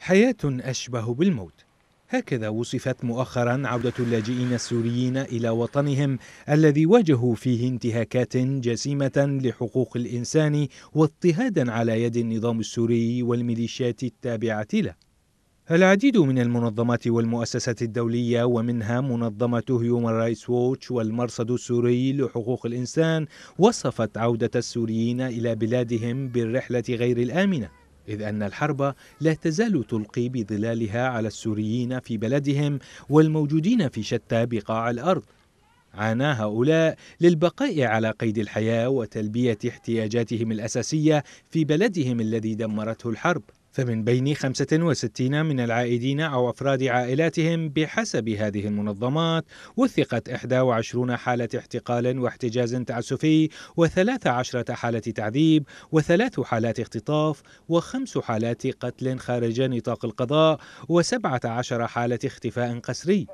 حياة أشبه بالموت هكذا وصفت مؤخرا عودة اللاجئين السوريين إلى وطنهم الذي واجهوا فيه انتهاكات جسيمة لحقوق الإنسان واضطهادا على يد النظام السوري والميليشيات التابعة له العديد من المنظمات والمؤسسات الدولية ومنها منظمة هيومن رايتس ووتش والمرصد السوري لحقوق الإنسان وصفت عودة السوريين إلى بلادهم بالرحلة غير الآمنة إذ أن الحرب لا تزال تلقي بظلالها على السوريين في بلدهم والموجودين في شتى بقاع الأرض عانى هؤلاء للبقاء على قيد الحياه وتلبيه احتياجاتهم الاساسيه في بلدهم الذي دمرته الحرب فمن بين 65 من العائدين أو أفراد عائلاتهم بحسب هذه المنظمات وثقت 21 حالة احتقال واحتجاز تعسفي و13 حالة تعذيب وثلاث حالات اختطاف وخمس حالات قتل خارج نطاق القضاء و17 حالة اختفاء قسري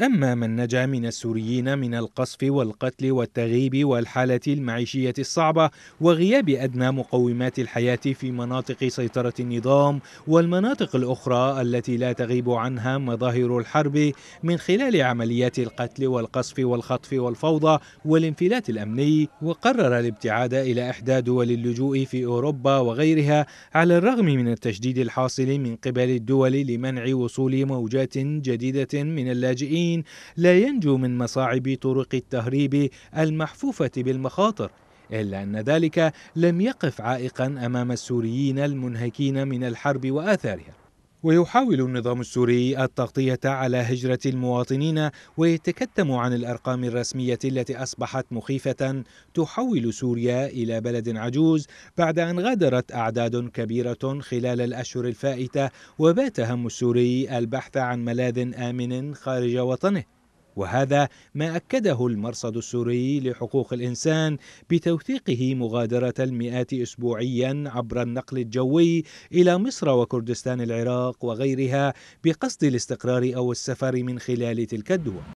أما من نجا من السوريين من القصف والقتل والتغييب والحالة المعيشية الصعبة وغياب أدنى مقومات الحياة في مناطق سيطرة النظام والمناطق الأخرى التي لا تغيب عنها مظاهر الحرب من خلال عمليات القتل والقصف والخطف والفوضى والانفلات الأمني وقرر الابتعاد إلى إحدى دول اللجوء في أوروبا وغيرها على الرغم من التشديد الحاصل من قبل الدول لمنع وصول موجات جديدة من اللاجئين المسلمين لا ينجو من مصاعب طرق التهريب المحفوفة بالمخاطر إلا أن ذلك لم يقف عائقا أمام السوريين المنهكين من الحرب وآثارها ويحاول النظام السوري التغطية على هجرة المواطنين ويتكتم عن الأرقام الرسمية التي أصبحت مخيفة تحول سوريا إلى بلد عجوز بعد أن غادرت أعداد كبيرة خلال الأشهر الفائتة وبات هم السوري البحث عن ملاذ آمن خارج وطنه وهذا ما أكده المرصد السوري لحقوق الإنسان بتوثيقه مغادرة المئات أسبوعيا عبر النقل الجوي إلى مصر وكردستان العراق وغيرها بقصد الاستقرار أو السفر من خلال تلك الدول